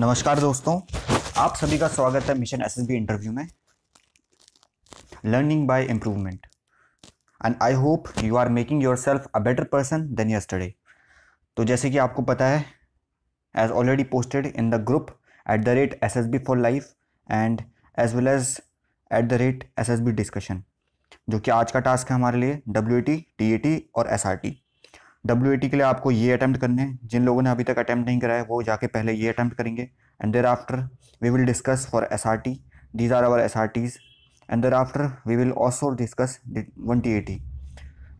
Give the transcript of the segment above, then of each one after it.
नमस्कार दोस्तों आप सभी का स्वागत है मिशन एसएसबी इंटरव्यू में learning by improvement and I hope you are making yourself a better person than yesterday तो जैसे कि आपको पता है as already posted in the group at the rate S S B for life and as well as at the rate S S B discussion जो कि आज का टास्क है हमारे लिए W T T A T और S R T W के लिए आपको ये अटैम्प्ट करने हैं जिन लोगों ने अभी तक अटैम्प्ट नहीं कराया वो जाके पहले ये अटैम्प्ट करेंगे and thereafter we will discuss for S R T these are our S R Ts and thereafter we will also discuss one T A T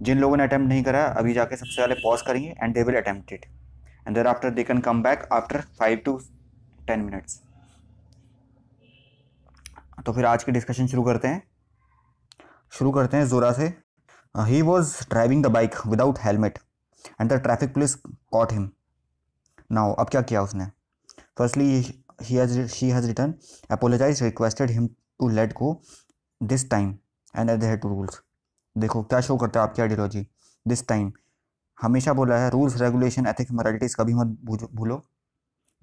जिन लोगों ने अटैम्प्ट नहीं कराया अभी जाके सबसे पहले पॉज करेंगे and they will attempt it and thereafter they can come back after five to ten minutes तो फिर आज की डिस्कशन शुरू करते हैं शुरू करते हैं ज़ोरा से ही was driving the bike without helmet and the traffic police caught him now अब क्या किया उसने firstly she has return apologize requested him to let go this time and at to rules देखो क्या शो करता है आपकी आइडियोलॉजी दिस टाइम हमेशा बोला है रूल्स रेगुलेशन एथिक्स मोरालिटीज कभी मत भूलो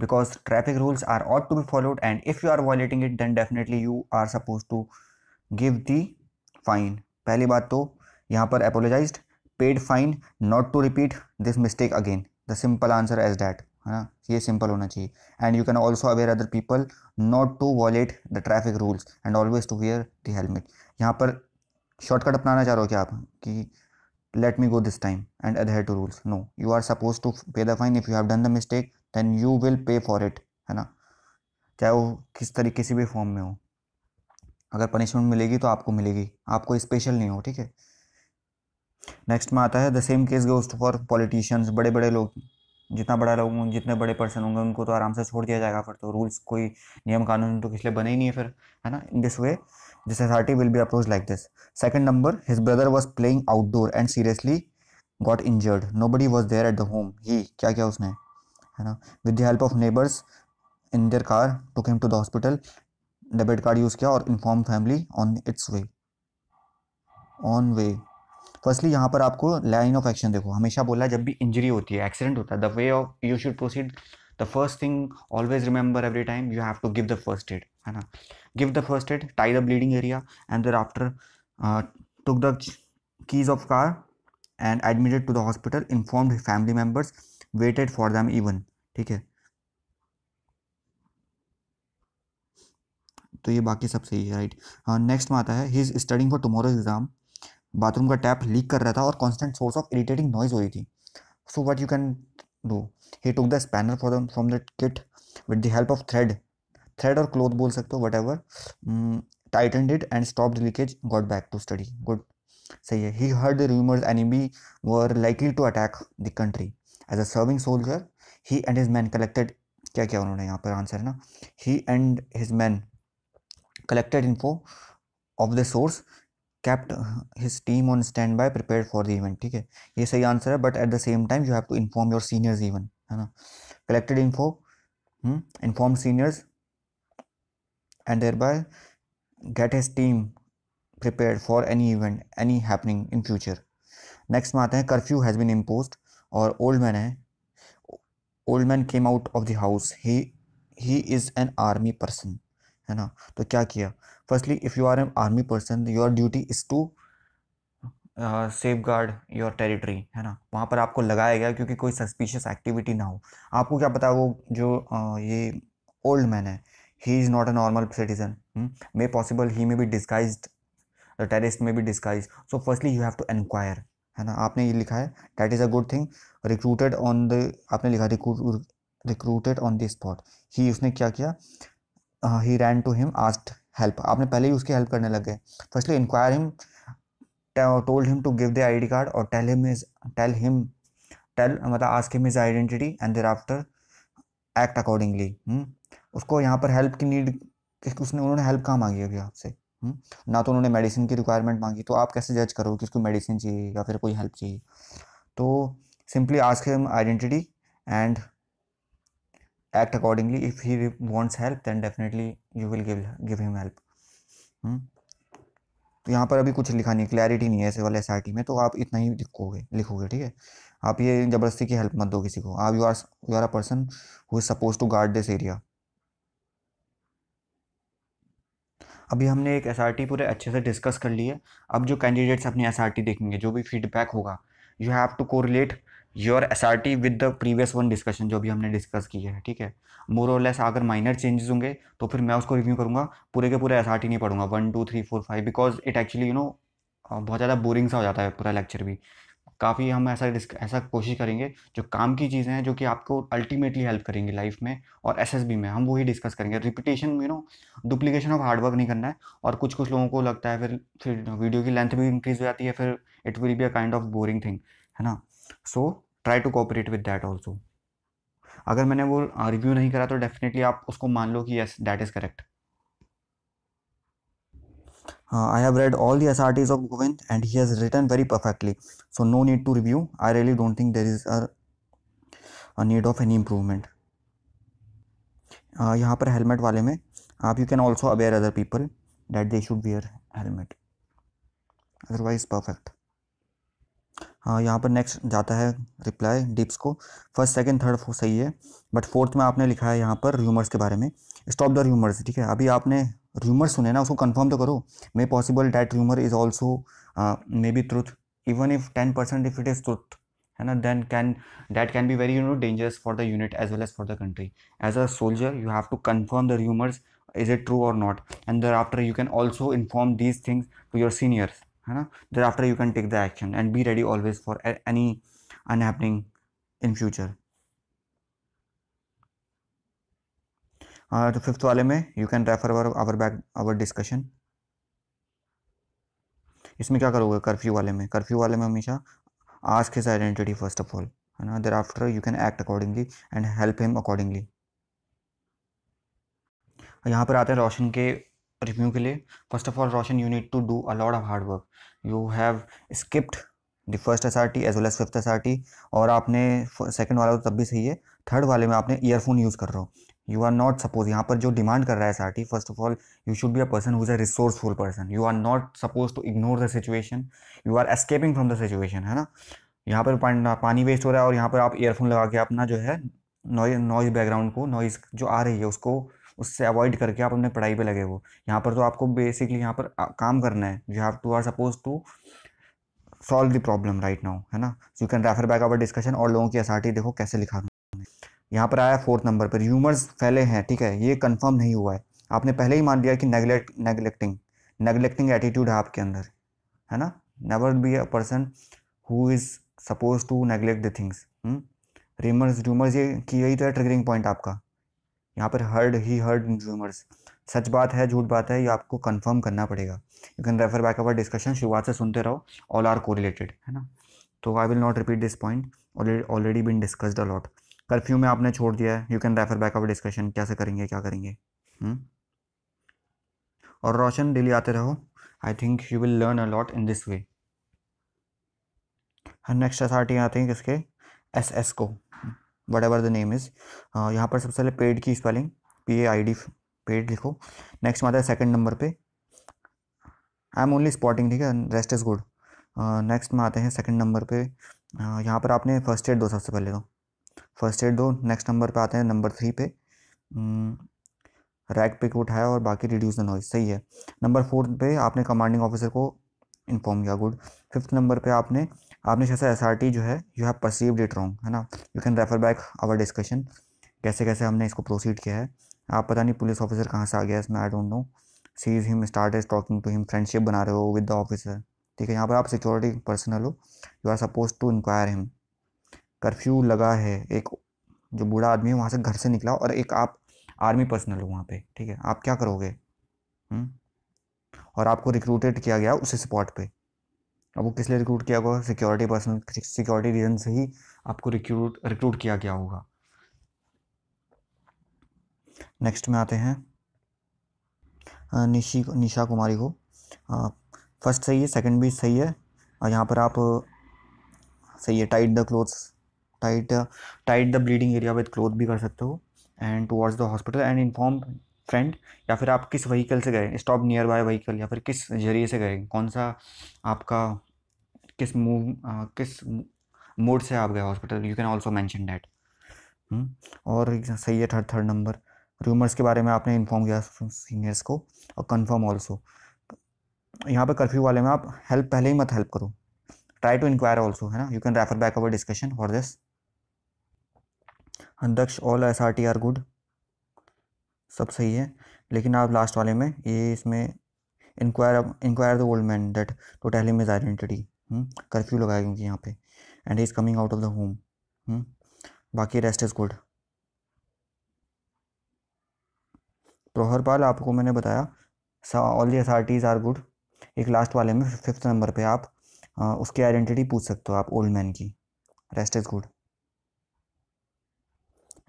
because traffic rules are ought to be followed and if you are violating it then definitely you are suppose to give the fine पहली बात तो यहाँ पर apologize paid fine not to repeat this mistake again the simple answer as that है ना ये simple होना चाहिए and you can also aware other people not to violate the traffic rules and always to wear the helmet यहाँ पर shortcut अपनाना चाह रहे हो क्या आप कि let me go this time and adhere to rules no you are suppose to pay the fine if you have done the mistake then you will pay for it है ना चाहे वो किस तरीके से भी फॉर्म में हो अगर पनिशमेंट मिलेगी तो आपको मिलेगी आपको स्पेशल नहीं हो ठीक है नेक्स्ट में आता है the same case goes to for politicians बड़े बड़े लोग जितना बड़ा लोग जितने बड़े पर्सन होंगे उनको तो आराम से छोड़ दिया जाएगा फिर तो रूल्स कोई नियम कानून तो किसलिए बने ही नहीं है फिर है ना in this way this authority will be approach like this second number his brother was playing outdoor and seriously got injured nobody was there at the home he क्या क्या उसने है ना with the help of neighbours in their car to him to the hospital debit card use किया और inform family on its way on way firstly यहाँ पर आपको लाइन ऑफ एक्शन देखो हमेशा बोला जब भी इंजरी होती है एक्सीडेंट होता है the way of you should proceed the first thing always remember every time you have to give the first aid है ना give the first aid tie the bleeding area and thereafter took the keys of car and admitted to the hospital informed family members waited for them even ठीक है तो ये बाकी सब सही है राइट नेक्स्ट uh, में आता है he is studying for tomorrow's exam bathroom का टैप लीक कर रहा था और constant source of irritating noise हो रही थी so what you can do he took the spanner for from the kit with the help of thread thread और cloth बोल सकते हो whatever tight and and stop the leakage got back to study good सही है he heard the rumours B were likely to attack the country as a serving soldier he and his man collected क्या क्या उन्होंने यहाँ पर answer है ना he and his man collected info of the source kept team on stand by prepare for the event ठीक है ये सही आंसर है but at the same time you have to inform your seniors even है ना collected info inform seniors and thereby get his team prepare for any event any happening in future next में आते हैं curfew has been impose और old man है old man came out of the house he he is an army person है ना तो क्या किया firstly if you are an army person your duty is to safeguard your territory है ना वहाँ पर आपको लगाया गया क्योंकि कोई सस्पिशियस एक्टिविटी ना हो आपको क्या पता वो जो uh, ये ओल्ड मैन है he is not a normal citizen may possible he may be disguise the terrorist may be disguise so firstly you have to enquire है ना आपने ये लिखा है that is a good thing recruited on the आपने लिखा recruited on the spot ही उसने क्या किया he ran to him asked help आपने पहले ही उसकी हेल्प करने लग गए firstly enquire him told him to give the ID card और tell him his tell him tell मतलब ask him his identity and thereafter act accordingly उसको यहाँ पर हेल्प की नीड उसने उन्होंने हेल्प कहाँ मांगी होगी आपसे hmm? ना तो उन्होंने मेडिसिन की रिक्वायरमेंट मांगी तो आप कैसे जज करोगे कि उसको मेडिसिन चाहिए या फिर कोई हेल्प चाहिए तो सिंपली के him identity and act accordingly if he wants help then definitely you will give give him help hmm? तो यहाँ पर अभी कुछ लिखा नहीं क्लैरिटी नहीं है ऐसे वाले एस में तो आप इतना ही लिखोगे लिखोगे ठीक है आप ये ज़बरदस्ती की हेल्प मत दो किसी को आप you are you are a person who is suppose to guard this area अभी हमने एक एस पूरे अच्छे से डिस्कस कर ली है अब जो कैंडिडेट्स अपनी एस देखेंगे जो भी फीडबैक होगा you have to correlate your S R T with the previous one discussion जो भी हमने डिस्कस किया है ठीक है मोर और लेस अगर माइनर चेंजेस होंगे तो फिर मैं उसको रिव्यू करूँगा पूरे के पूरे एस आर टी नहीं पढ़ूंगा one two three four five because it actually you know बहुत ज़्यादा बोरिंग सा हो जाता है पूरा लेक्चर भी काफ़ी हम ऐसा ऐसा कोशिश करेंगे जो काम की चीज़ें हैं जो कि आपको अल्टीमेटली हेल्प करेंगी लाइफ में और बी में हम वही डिस्कस करेंगे repetition you know duplication of hard work नहीं करना है और कुछ कुछ लोगों को लगता है फिर फिर वीडियो की लेंथ भी इंक्रीज़ हो जाती है फिर it will be a kind of boring thing है ना so so, try to cooperate with that also अगर मैंने वो रिव्यू नहीं करा तो डेफिनेटली आप उसको मान लो कि yes that is correct I have read all the S R Ts of Govind and he has written very perfectly so no need to review I really don't think there is a need of any improvement यहाँ पर helmet वाले में आप you can also aware other people that they should wear helmet otherwise perfect हाँ यहाँ पर next जाता है रिप्लाई डिप्स को फर्स्ट सेकंड थर्ड सही है बट फोर्थ में आपने लिखा है यहाँ पर र्यूमर्स के बारे में स्टॉप द र्यूमर्स ठीक है अभी आपने र्यूमर्स सुने ना उसको कंफर्म तो करो may possible that rumour is also may be truth even if ten percent if it is truth है ना then can that can be very you know dangerous for the unit as well as for the country as a soldier you have to confirm the rumours is it true और not and thereafter you can also inform these things to your seniors है ना thereafter you can take the action and be ready always for any unhappening in future तो fifth वाले में you can refer our our back our discussion इसमें क्या करोगे curfew वाले में कर्फ्यू वाले में हमेशा ask his identity first of all है ना thereafter you can act accordingly and help him accordingly यहाँ पर आते हैं रोशन के रिव्यू के लिए first of all Roshan you need to do a lot of hard work you have skipped the first S R T as well as fifth S R T और आपने second वाला तो तब भी सही है थर्ड वाले में आपने ईयरफोन यूज़ कर रहा हो यू आर नॉट सपोज यहाँ पर जो डिमांड कर रहा है S R T first of all you should be a person whose is a resourceful person you are not suppose to ignore the situation you are escaping from the situation है ना यहाँ पर पानी waste हो रहा है और यहाँ पर आप ईयरफोन लगा के अपना जो है नॉइज बैकग्राउंड को नॉइज जो आ रही है उसको उससे अवॉइड करके आप अपने पढ़ाई पे लगे हो यहाँ पर तो आपको बेसिकली यहाँ पर काम करना है you have to are suppose to solve the problem right now है ना so you can refer back our discussion और लोगों की एसआरटी देखो कैसे लिखा यहाँ पर आया फोर्थ नंबर पर ह्यूमर्स फैले हैं ठीक है ये कन्फर्म नहीं हुआ है आपने पहले ही मान लिया कि नेगलेक्ट नेगलेक्टिंग नेगलेक्टिंग एटीट्यूड है आपके अंदर है ना never be a person who is suppose to neglect the things rumours rumours ये की यही तो है ट्रिगरिंग पॉइंट आपका यहाँ पर हर्ड ही हर्ड रूमर्स सच बात है झूठ बात है ये आपको कंफर्म करना पड़ेगा you can refer back our discussion शुरुआत से सुनते रहो ऑल आर कोरिलेटेड है ना तो I will not repeat this point already been discussed a lot curfew में आपने छोड़ दिया है you can refer back our discussion कैसे करेंगे क्या करेंगे हुँ? हम्म? और रोशन डेली आते रहो I think you will learn a lot in this way next S R T आते हैं किसके एस एस को whatever the name is यहाँ पर सबसे पहले पेड की spelling P A I D paid लिखो नेक्स्ट में आता है सेकेंड नंबर पे आई एम ओनली स्पॉटिंग ठीक है रेस्ट इज़ गुड नेक्स्ट में आते हैं सेकेंड नंबर पे uh, यहाँ पर आपने फर्स्ट एड दो सबसे पहले तो फर्स्ट एड दो नेक्स्ट नंबर पे आते हैं नंबर थ्री पे रैक hmm, पिक उठाया और बाकी रिड्यूस द नॉइज सही है नंबर फोर्थ पे आपने कमांडिंग ऑफिसर को इन्फॉर्म किया गुड फिफ्थ नंबर पे आपने आपने जैसा एस आर टी जो है you have perceived it wrong है ना you can refer back our discussion कैसे कैसे हमने इसको प्रोसीड किया है आप पता नहीं पुलिस ऑफिसर कहाँ से आ गया इसमें I don't know sees him start is talking to him friendship बना रहे हो विद द ऑफिसर ठीक है यहाँ पर आप सिक्योरिटी पर्सनल हो you are suppose to enquire him curfew लगा है एक जो बूढ़ा आदमी है वहाँ से घर से निकला और एक आप आर्मी पर्सनल हो वहाँ पे ठीक है आप क्या करोगे हुँ? हम्म? और आपको रिक्रूटेड किया गया उसी स्पॉट पे अब वो किस लिए रिक्रूट किया होगा सिक्योरिटी पर्सन सिक्योरिटी रीजन से ही आपको रिक्रूट रिक्रूट किया गया होगा नेक्स्ट में आते हैं निशी निशा कुमारी को फर्स्ट सही है सेकंड भी सही है और यहाँ पर आप सही है tight the clothes tight tight the bleeding area with cloth भी कर सकते हो and towards the hospital and inform friend या फिर आप किस व्हीकल से गए स्टॉप नियर बाय व्हीकल या फिर किस जरिए से गए कौन सा आपका किस मूव किस मोड से आप गए hospital you can also mention that और सही है थर्ड थर्ड नंबर रूमर्स के बारे में आपने इन्फॉर्म किया सीनियर्स को और कन्फर्म ऑल्सो यहाँ पे कर्फ्यू वाले में आप हेल्प पहले ही मत हेल्प करो ट्राई टू इंक्वायर ऑल्सो है ना you can refer back our discussion for this अध्यक्ष all S R T are good सब सही है लेकिन आप लास्ट वाले में ये इसमें inquire inquire the old man that totally miss identity curfew लगाया क्योंकि यहाँ पे and is coming out of the home बाकी रेस्ट इज़ गुड प्रोहरपाल आपको मैंने बताया all the authorities are good एक लास्ट वाले में फिफ्थ नंबर पे आप आ, उसकी आइडेंटिटी पूछ सकते हो आप ओल्ड मैन की रेस्ट इज़ गुड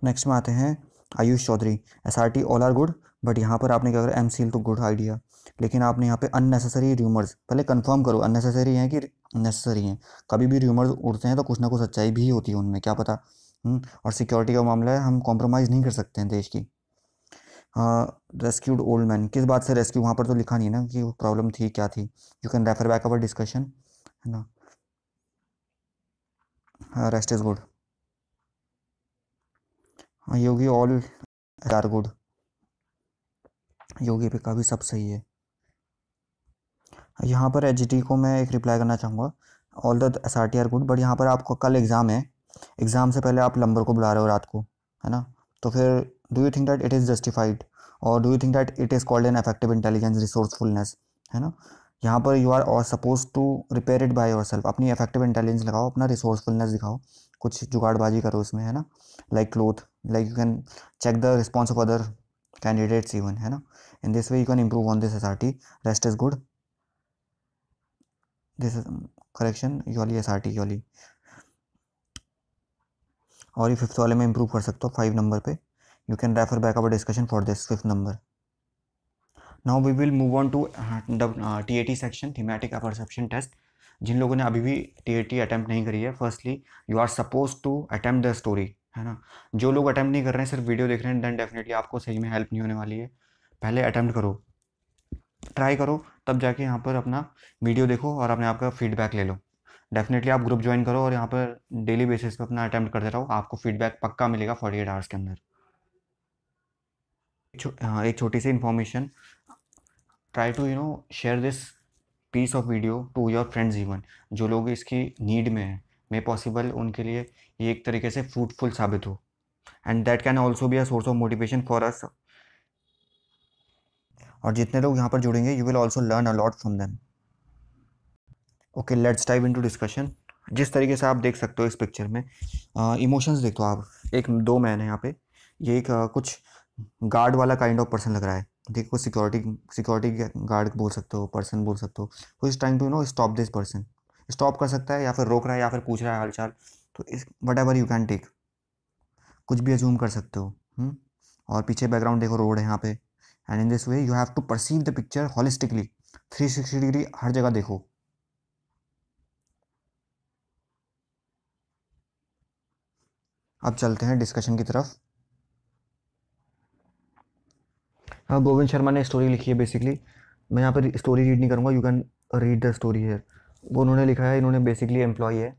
नेक्स्ट में आते हैं Ayush Chaudhary S R T all are good but यहाँ पर आपने क्या करा एम सील तो गुड आइडिया लेकिन आपने यहाँ पे अननेसेसरी र्यूमर्स पहले कंफर्म करो अननेसेसरी हैं कि नेसेसरी हैं कभी भी र्यूमर्स उड़ते हैं तो कुछ ना कुछ सच्चाई भी होती है उनमें क्या पता हुँ? हम्म, और सिक्योरिटी का मामला है हम कॉम्प्रोमाइज़ नहीं कर सकते हैं देश की रेस्क्यूड ओल्ड मैन किस बात से रेस्क्यू वहाँ पर तो लिखा नहीं ना कि प्रॉब्लम थी क्या थी you can refer back our discussion है ना rest is good Yogi all are good Yogi पे का भी सब सही है यहाँ पर एच को मैं एक रिप्लाई करना चाहूँगा all the S R T are good but यहाँ पर आपको कल एग्ज़ाम है एग्ज़ाम से पहले आप लंबर को बुला रहे हो रात को है ना तो फिर do you think that it is justified और do you think that it is called an effective intelligence resourcefulness है ना यहाँ पर यू आर और suppose to repair it by yourself अपनी इफेक्टिव इंटेलिजेंस लगाओ अपना रिसोर्सफुलनेस दिखाओ कुछ जुगाड़बाजी करो उसमें है ना like cloth like you can check the response of other candidates even है ना in this way you can improve on this SRT rest is good this is correction यूली एस आर टी वाली और ये फिफ्थ वाले में improve कर सकते हो फाइव नंबर पे you can refer back our discussion for this fifth number now we will move on to T A T section thematic perception test जिन लोगों ने अभी भी टी ए टी अटैम्प्ट नहीं करी है firstly you are suppose to attempt the story है ना जो लोग अटैम्प्ट नहीं कर रहे हैं सिर्फ वीडियो देख रहे हैं देन डेफिनेटली आपको सही में हेल्प नहीं होने वाली है पहले अटैम्प्ट करो ट्राई करो तब जाके यहाँ पर अपना वीडियो देखो और अपने आपका फीडबैक ले लो डेफिनेटली आप ग्रुप ज्वाइन करो और यहाँ पर डेली बेसिस पर अपना अटैम्प्ट करते रहो आपको फीडबैक पक्का मिलेगा फोर्टी एट आवर्स के अंदर हाँ, एक छोटी सी information try to you know share this piece of video to your friends even जो लोग इसकी नीड में है मे पॉसिबल उनके लिए ये एक तरीके से फ्रूटफुल साबित हो and that can also be a source of motivation for us और जितने लोग यहाँ पर जुड़ेंगे you will also learn a lot from them okay let's dive into discussion जिस तरीके से आप देख सकते हो इस पिक्चर में इमोशंस देखो आप एक दो मैन है यहाँ पे ये एक आ, कुछ गार्ड वाला काइंड ऑफ पर्सन लग रहा है देखो कुछ सिक्योरिटी सिक्योरिटी गार्ड बोल सकते हो पर्सन बोल सकते हो who is trying to know stop this person stop कर सकता है या फिर रोक रहा है या फिर पूछ रहा है हालचाल तो इस whatever you can take कुछ भी एज्यूम कर सकते हो हुँ? हम्म? और पीछे बैकग्राउंड देखो रोड है यहाँ पे and in this way you have to perceive the picture holistically three sixty degree हर जगह देखो अब चलते हैं डिस्कशन की तरफ हाँ गोविंद शर्मा ने स्टोरी लिखी है बेसिकली मैं यहाँ पर स्टोरी रीड नहीं करूँगा you can read the story है वो उन्होंने लिखा है इन्होंने बेसिकली एम्प्लॉय है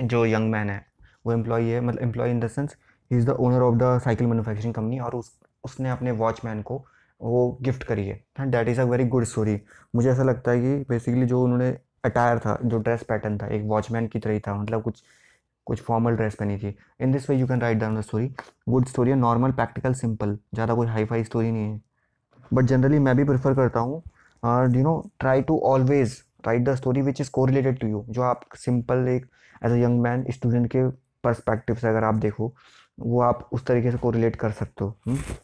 जो यंग मैन है वो एम्प्लॉई है मतलब employ in the sense he is the owner of the cycle manufacturing company और उस उसने अपने वॉचमैन को वो गिफ्ट करी है and that is a very good story मुझे ऐसा लगता है कि बेसिकली जो उन्होंने अटायर था जो ड्रेस पैटर्न था एक वॉचमैन की तरह ही था मतलब कुछ कुछ फॉर्मल ड्रेस पहनी थी in this way you can write down the story good story है नॉर्मल प्रैक्टिकल सिंपल ज़्यादा कोई हाई फाई स्टोरी नहीं है बट जनरली मैं भी प्रेफर करता हूँ you know try to always write the story which is correlated to you जो आप सिंपल एक as a young man student के परस्पेक्टिव से अगर आप देखो वो आप उस तरीके से कोरिलेट कर सकते हो हम्म।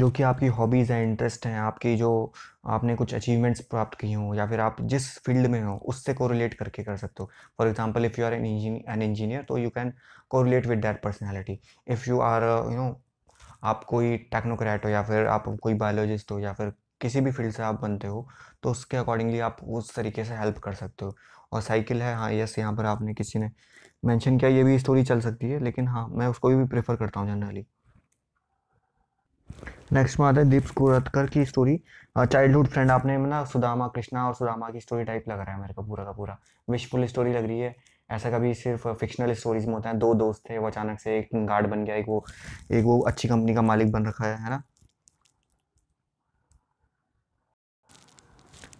जो कि आपकी हॉबीज़ हैं इंटरेस्ट हैं आपकी जो आपने कुछ अचीवमेंट्स प्राप्त की हों या फिर आप जिस फील्ड में हो उससे कोरिलेट करके कर सकते हो for example if you are an an engineer तो you can correlate with that personality if you are you know आप कोई टेक्नोक्रेट हो या फिर आप कोई बायोलॉजिस्ट हो या फिर किसी भी फील्ड से आप बनते हो तो उसके अकॉर्डिंगली आप उस तरीके से हेल्प कर सकते हो और साइकिल है हाँ यस यहाँ पर आपने किसी ने मेंशन किया ये भी स्टोरी चल सकती है लेकिन हाँ मैं उसको भी प्रेफर करता हूँ जनरली नेक्स्ट में आता है दीप कुरतकर की स्टोरी चाइल्डहुड फ्रेंड आपने ना सुदामा कृष्णा और सुदामा की स्टोरी टाइप लग रहा है मेरे को पूरा का पूरा विशफुल स्टोरी लग रही है ऐसा कभी सिर्फ फिक्शनल स्टोरीज में होता है दो दोस्त थे वो अचानक से एक गार्ड बन गया एक वो एक वो अच्छी कंपनी का मालिक बन रखा है है ना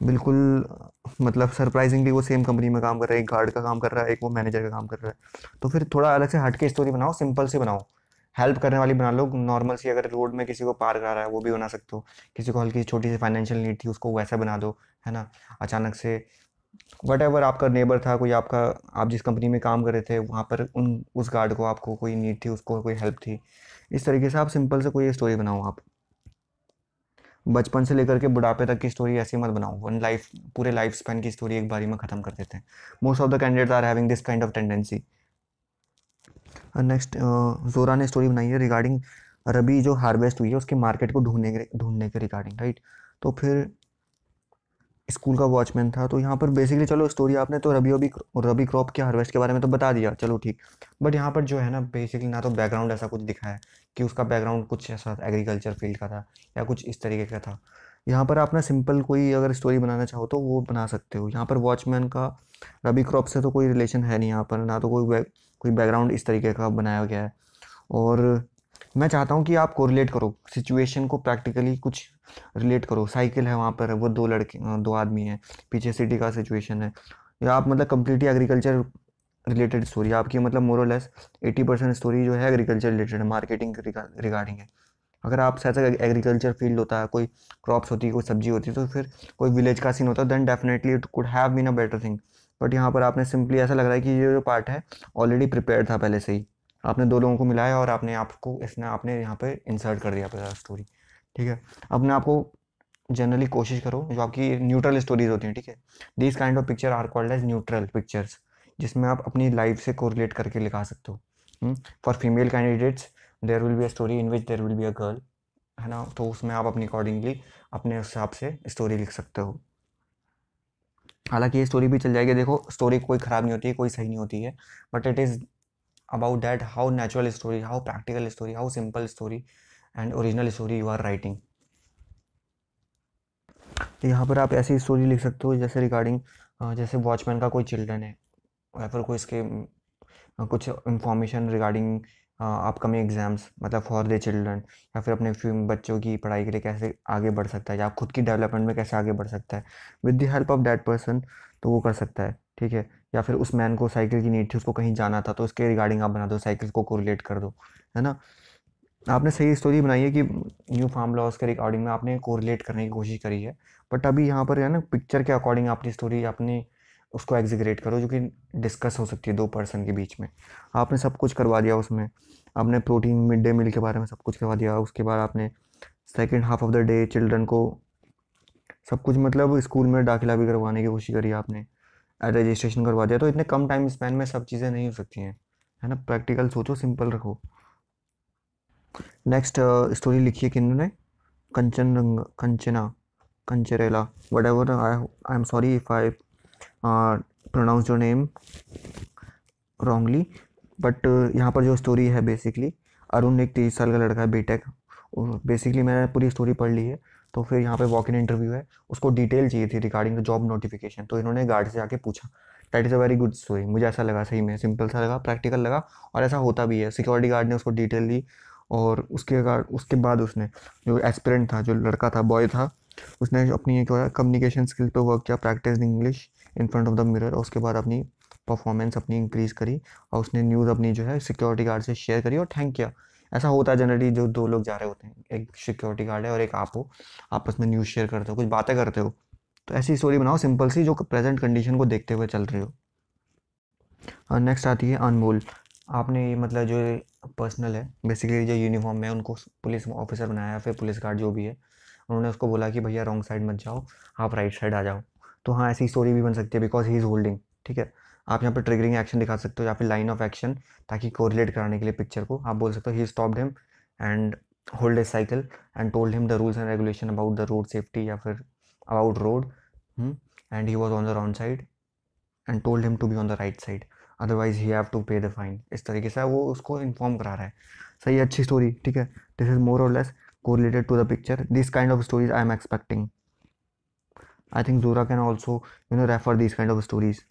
बिल्कुल मतलब सरप्राइजिंगली वो सेम कंपनी में काम कर रहा है एक गार्ड का काम कर रहा है एक वो मैनेजर का काम कर रहा है तो फिर थोड़ा अलग से हट के स्टोरी बनाओ सिंपल से बनाओ हेल्प करने वाली बना लो नॉर्मल सी अगर रोड में किसी को पार करा रहा है वो भी बना सकते हो किसी को हल्की छोटी सी फाइनेंशियल नीड थी उसको वैसा बना दो है ना अचानक से वट एवर आपका नेबर था कोई आपका आप जिस कंपनी में काम कर रहे थे वहाँ पर उन उस गार्ड को आपको कोई नीड थी उसको कोई हेल्प थी इस तरीके से आप सिंपल से कोई स्टोरी बनाओ आप बचपन से लेकर के बुढ़ापे तक की स्टोरी ऐसी मत बनाओ वन लाइफ पूरे लाइफ स्पैन की स्टोरी एक बारी में ख़त्म कर देते हैं most of the candidate are having this kind of tendency next Zora ने स्टोरी बनाई है रिगार्डिंग रबी जो हार्वेस्ट हुई है उसकी मार्केट को ढूंढने के ढूंढने के रिगार्डिंग राइट तो फिर स्कूल का वॉचमैन था तो यहाँ पर बेसिकली चलो स्टोरी आपने तो रबी अभी रबी क्रॉप के हार्वेस्ट के बारे में तो बता दिया चलो ठीक बट यहाँ पर जो है ना बेसिकली ना तो बैकग्राउंड ऐसा कुछ दिखा है कि उसका बैकग्राउंड कुछ ऐसा एग्रीकल्चर फील्ड का था या कुछ इस तरीके का था यहाँ पर आप ना सिंपल कोई अगर स्टोरी बनाना चाहो तो वो बना सकते हो यहाँ पर वॉचमैन का रबी क्रॉप से तो कोई रिलेशन है नहीं यहाँ पर ना तो कोई बैक, कोई बैकग्राउंड इस तरीके का बनाया गया है और मैं चाहता हूँ कि आप कोरिलेट करो सिचुएशन को प्रैक्टिकली कुछ रिलेट करो साइकिल है वहाँ पर वो दो लड़के दो आदमी हैं पीछे सिटी का सिचुएशन है या आप मतलब कम्प्लीटली एग्रीकल्चर रिलेटेड स्टोरी आपकी मतलब लेस एटी परसेंट स्टोरी जो है एग्रीकल्चर रिलेटेड है मार्केटिंग रिगार्डिंग है अगर आप ऐसा एग्रीकल्चर फील्ड होता है कोई क्रॉप्स होती है कोई सब्जी होती है तो फिर कोई विलेज का सीन होता है then definitely it could have been a better thing but यहाँ पर आपने सिंपली ऐसा लग रहा है कि ये जो पार्ट है ऑलरेडी प्रिपेयर था पहले से ही आपने दो लोगों को मिलाया और आपने आपको इसने आपने यहाँ पे इंसर्ट कर दिया पूरा स्टोरी ठीक है अपने आपको जनरली कोशिश करो जो आपकी न्यूट्रल स्टोरीज होती हैं ठीक है this kind of picture are called as neutral pictures जिसमें आप अपनी लाइफ से कोरिलेट करके लिखा सकते हो for female candidates there will be a story in which there will be a girl है ना तो उसमें आप अपनी अकॉर्डिंगली अपने हिसाब से स्टोरी लिख सकते हो हालांकि ये स्टोरी भी चल जाएगी देखो स्टोरी कोई ख़राब नहीं होती है कोई सही नहीं होती है but it is about that how natural story how practical story how simple story and original story you are writing तो यहाँ पर आप ऐसी स्टोरी लिख सकते हो जैसे रिगार्डिंग जैसे वॉचमैन का कोई चिल्ड्रन है या फिर कोई इसके कुछ इंफॉर्मेशन रिगार्डिंग अपकमिंग एग्ज़ाम्स मतलब फॉर द चिल्ड्रन या फिर अपने बच्चों की पढ़ाई के लिए कैसे आगे बढ़ सकता है या खुद की डेवलपमेंट में कैसे आगे बढ़ सकता है with the help of that person तो वो कर सकता है ठीक है या फिर उस मैन को साइकिल की नीड थी उसको कहीं जाना था तो उसके रिगार्डिंग आप बना दो साइकिल को कोरिलेट कर दो है ना आपने सही स्टोरी बनाई है कि न्यू फार्म लॉस के रिकॉर्डिंग में आपने कोरिलेट करने की कोशिश करी है बट अभी यहाँ पर है ना पिक्चर के अकॉर्डिंग आपकी स्टोरी आपने उसको एग्जीग्रेट करो जो कि डिस्कस हो सकती है दो पर्सन के बीच में आपने सब कुछ करवा दिया उसमें आपने प्रोटीन मिड डे मील के बारे में सब कुछ करवा दिया उसके बाद आपने second half of the day children को सब कुछ मतलब स्कूल में दाखिला भी करवाने की कोशिश करी आपने रजिस्ट्रेशन करवा दिया तो इतने कम टाइम स्पेन में सब चीज़ें नहीं हो सकती हैं है ना प्रैक्टिकल सोचो सिंपल रखो नेक्स्ट स्टोरी uh, लिखी है किन्होंने कंचन रंग Kanchana Kancharela whatever I I am sorry if I pronounce your name wrongly but यहाँ पर जो स्टोरी है बेसिकली अरुण एक तेईस साल का लड़का है बेटेक बेसिकली मैंने पूरी स्टोरी पढ़ ली है तो फिर यहाँ पे वॉक इन इंटरव्यू है उसको डिटेल चाहिए थी रिगार्डिंग द जॉब नोटिफिकेशन तो इन्होंने गार्ड से आके पूछा that is a very good story मुझे ऐसा लगा सही में सिंपल सा लगा प्रैक्टिकल लगा और ऐसा होता भी है सिक्योरिटी गार्ड ने उसको डिटेल दी और उसके गार्ड उसके बाद उसने जो एस्पिरेंट था जो लड़का था बॉय था उसने अपनी क्या कम्युनिकेशन स्किल पे वर्क किया practice English in front of the mirror और उसके बाद अपनी परफॉर्मेंस अपनी इंक्रीज़ करी और उसने न्यूज़ अपनी जो है सिक्योरिटी गार्ड से शेयर करी और थैंक किया ऐसा होता है जनरली जो दो लोग जा रहे होते हैं एक सिक्योरिटी गार्ड है और एक आप हो आपस में न्यूज़ शेयर करते हो कुछ बातें करते हो तो ऐसी स्टोरी बनाओ सिंपल सी जो प्रेजेंट कंडीशन को देखते हुए चल रही हो और नेक्स्ट आती है अनमोल आपने ये मतलब जो पर्सनल है बेसिकली जो यूनिफॉर्म है उनको पुलिस ऑफिसर बनाया फिर पुलिस गार्ड जो भी है उन्होंने उसको बोला कि भैया रॉन्ग साइड मत जाओ आप राइट साइड आ जाओ तो हाँ ऐसी स्टोरी भी बन सकती है बिकॉज ही इज़ होल्डिंग ठीक है आप यहाँ पर ट्रिगरिंग एक्शन दिखा सकते हो या फिर लाइन ऑफ एक्शन ताकि कोरिलेट कराने के लिए पिक्चर को आप बोल सकते हो he stop him and hold a cycle and told him the rules and regulation about the road safety या फिर about road and he was on the wrong side and told him to be on the right side otherwise he have to pay the fine इस तरीके से वो उसको inform करा रहा है सही अच्छी स्टोरी ठीक है this is more or less related to the picture this kind of stories I am expecting I think Zora can also you know refer this kind of stories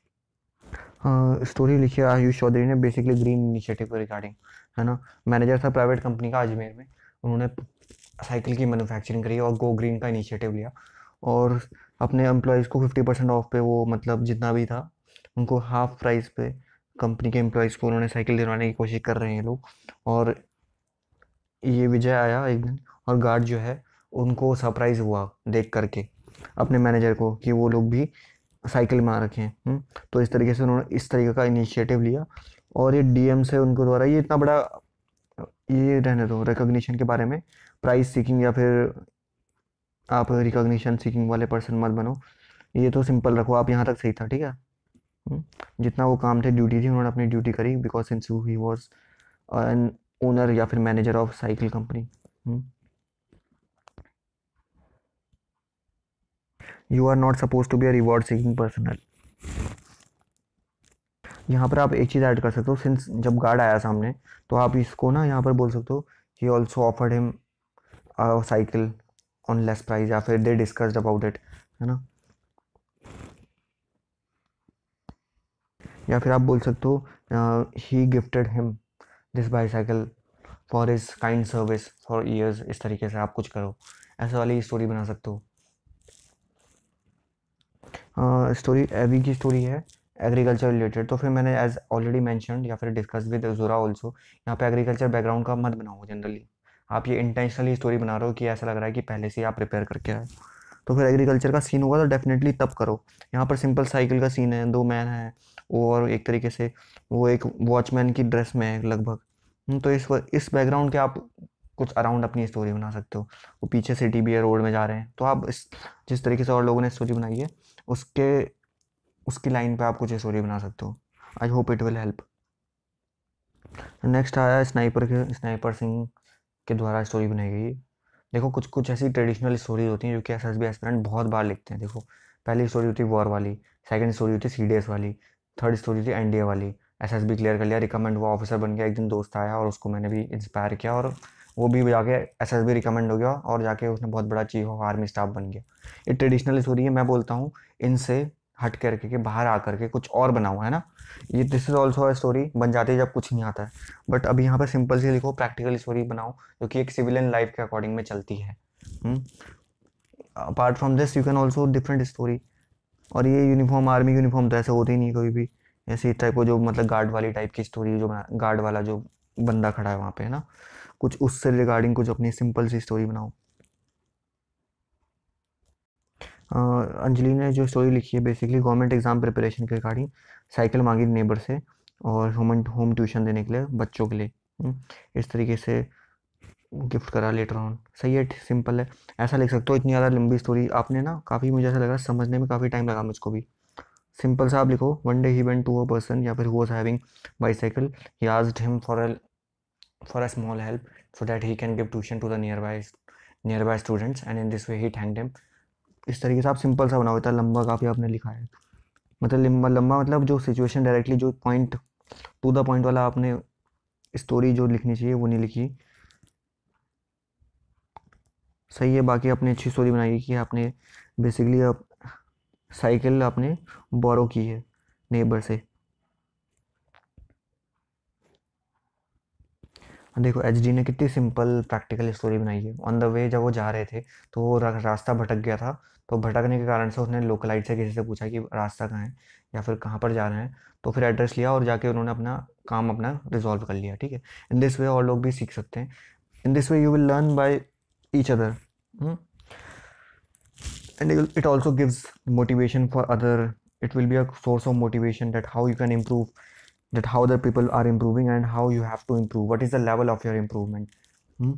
story लिखी है आयुष चौधरी ने बेसिकली ग्रीन इनिशिएटिव रिगार्डिंग है ना manager था private company का अजमेर में उन्होंने cycle की मैन्युफैक्चरिंग करी और गो ग्रीन का इनिशिएटिव लिया और अपने एम्प्लॉयज़ को फिफ्टी परसेंट ऑफ पे वो मतलब जितना भी था उनको हाफ प्राइस पे कंपनी के एम्प्लॉयज़ को उन्होंने साइकिल दिलवाने की कोशिश कर रहे हैं लोग और ये विजय आया एक दिन और गार्ड जो है उनको सरप्राइज़ हुआ देख करके अपने मैनेजर को कि वो लोग भी साइकिल में आ रखे हैं हम्म? तो इस तरीके से उन्होंने इस तरीके का इनिशिएटिव लिया और ये डीएम से उनको द्वारा ये इतना बड़ा ये रहने दो रिकॉग्निशन के बारे में प्राइस सीकिंग या फिर आप रिकोगशन सीकिंग वाले पर्सन मत बनो ये तो सिंपल रखो आप यहाँ तक सही था ठीक है हम्म? जितना वो काम थे ड्यूटी थी उन्होंने अपनी ड्यूटी करी because since he was an owner या फिर manager of cycle company you are not suppose to be a reward seeking personal यहाँ पर आप एक चीज़ ऐड कर सकते हो सिंस जब गार्ड आया सामने तो आप इसको ना यहाँ पर बोल सकते हो he also offered him cycle on less price या फिर दे डिस्कस्ड अबाउट इट है ना या फिर आप बोल सकते हो he gifted him this bicycle for his kind service for years इस तरीके से आप कुछ करो ऐसे वाली स्टोरी बना सकते हो स्टोरी एवी की स्टोरी है एग्रीकल्चर रिलेटेड तो फिर मैंने एज ऑलरेडी मैंशन या फिर डिस्कस विद जोरा ऑल्सो यहाँ पे एग्रीकल्चर बैकग्राउंड का मत बनाओ जनरली आप ये इंटेंशनली स्टोरी बना रहे हो कि ऐसा लग रहा है कि पहले से आप प्रिपेयर करके आए तो फिर एग्रीकल्चर का सीन होगा तो डेफिनेटली तब करो यहाँ पर सिंपल साइकिल का सीन है दो मैन है और एक तरीके से वो एक वॉचमैन की ड्रेस में है लगभग हम्म, तो इस इस बैकग्राउंड के आप कुछ अराउंड अपनी स्टोरी बना सकते हो वो पीछे सिटी भी है रोड में जा रहे हैं तो आप इस जिस तरीके से और लोगों ने स्टोरी बनाई है उसके उसकी लाइन पे आप कुछ स्टोरी बना सकते हो I hope it will help next आया स्नाइपर के स्नाइपर सिंह के द्वारा स्टोरी बनाई गई देखो कुछ कुछ ऐसी ट्रेडिशनल स्टोरीज होती हैं जो कि एस एस बी एस्पिरेंट बहुत बार लिखते हैं देखो पहली स्टोरी होती है वॉर वाली सेकंड स्टोरी होती है सी डी एस वाली थर्ड स्टोरी होती है एन वाली एस एस बी क्लियर कर लिया रिकमेंड हुआ ऑफिसर बन गया एक दिन दोस्त आया और उसको मैंने भी इंस्पायर किया और वो भी जाके एस एस रिकमेंड हो गया और जाके उसने बहुत बड़ा चीफ ऑफ आर्मी स्टाफ बन गया ये ट्रेडिशनल स्टोरी है मैं बोलता हूँ इनसे हट करके के बाहर आकर के कुछ और हुआ है ना ये this is also a story बन जाती है जब कुछ नहीं आता है बट अभी यहाँ पर सिंपल सी लिखो प्रैक्टिकल स्टोरी बनाओ जो कि एक सिविलियन लाइफ के अकॉर्डिंग में चलती है apart from this you can also different story और ये यूनिफॉर्म आर्मी यूनिफॉर्म तो ऐसे होती नहीं कोई भी ऐसे टाइप को जो मतलब गार्ड वाली टाइप की स्टोरी जो गार्ड वाला जो बंदा खड़ा है वहाँ पे है ना कुछ उससे रिगार्डिंग कुछ अपनी सिंपल सी स्टोरी बनाओ अंजलि ने जो स्टोरी लिखी है बेसिकली गवर्नमेंट एग्ज़ाम प्रिपरेशन के रिगार्डिंग साइकिल मांगी नेबर से और होम होम ट्यूशन देने के लिए बच्चों के लिए हम्म, इस तरीके से गिफ्ट करा लेटर ऑन सही है सिंपल है ऐसा लिख सकते हो इतनी ज़्यादा लंबी स्टोरी आपने ना काफ़ी मुझे ऐसा लगा समझने में काफ़ी टाइम लगा मुझको भी सिंपल सा आप लिखो one day he went to a person या फिर हु हैविंग बाईसाइकिल ही आज him for a for for help so help he can give can to the near the nearby students and in this way he thanked him इस तरीके से आप simple सा बनाओ इतना लंबा काफ़ी आपने लिखा है मतलब लंबा लंबा मतलब जो सिचुएशन डायरेक्टली जो पॉइंट टू द पॉइंट वाला आपने स्टोरी जो लिखनी चाहिए वो नहीं लिखी सही है बाकी आपने अच्छी स्टोरी बनाई कि आपने बेसिकली आप साइकिल आपने बोरो की है नेबर से देखो एच डी ने कितनी सिंपल प्रैक्टिकल स्टोरी बनाई है ऑन द वे जब वो जा रहे थे तो वो रास्ता भटक गया था तो भटकने के कारण से उसने लोकलाइट से किसी से पूछा कि रास्ता कहाँ है या फिर कहाँ पर जा रहे हैं तो फिर एड्रेस लिया और जाके उन्होंने अपना काम अपना रिजॉल्व कर लिया ठीक है इन दिस वे और लोग भी सीख सकते हैं in this way you will learn by each other and it also gives motivation for other it will be a source of motivation that how you can improve that how the people are improving and how you have to improve what is the level of your improvement hmm?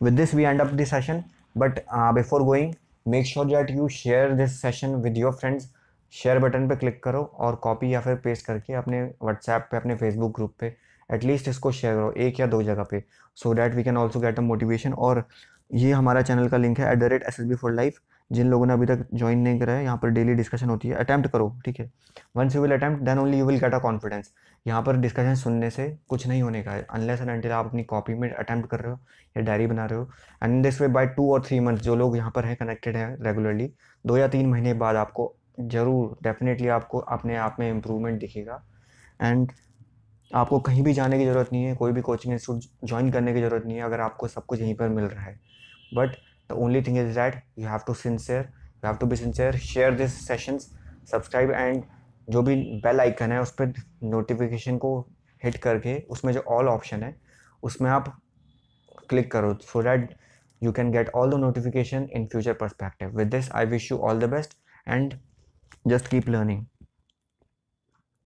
with this we end up the session but uh, before going make sure that you share this session with your friends share button पे click करो और copy या फिर paste करके अपने WhatsApp पे अपने Facebook group पे एटलीस्ट इसको शेयर करो एक या दो जगह पे so that we can also get a motivation और ये हमारा चैनल का लिंक है at the rate S S B for life जिन लोगों ने अभी तक ज्वाइन नहीं करा है यहाँ पर डेली डिस्कशन होती है अटैम्प्ट करो ठीक है once you will attempt then only you will get a confidence यहाँ पर डिस्कशन सुनने से कुछ नहीं होने का है अनलेस एंड अनटिल आप अपनी कॉपी में अटैम्प्ट कर रहे हो या डायरी बना रहे हो and this way by two और थ्री मंथ जो लोग यहाँ पर हैं कनेक्टेड हैं रेगुलरली दो या तीन महीने बाद आपको ज़रूर डेफिनेटली आपको अपने आप में इम्प्रूवमेंट दिखेगा एंड आपको कहीं भी जाने की ज़रूरत नहीं है कोई भी कोचिंग इंस्टीट्यूट ज्वाइन करने की ज़रूरत नहीं है अगर आपको सब कुछ यहीं पर मिल रहा है but the only thing is that you have to sincere you have to be sincere share this sessions subscribe and जो भी बेल आइकन है उस पर नोटिफिकेशन को हिट करके उसमें जो ऑल ऑप्शन है उसमें आप क्लिक करो so that you can get all the notification in future perspective with this I wish you all the best and just keep learning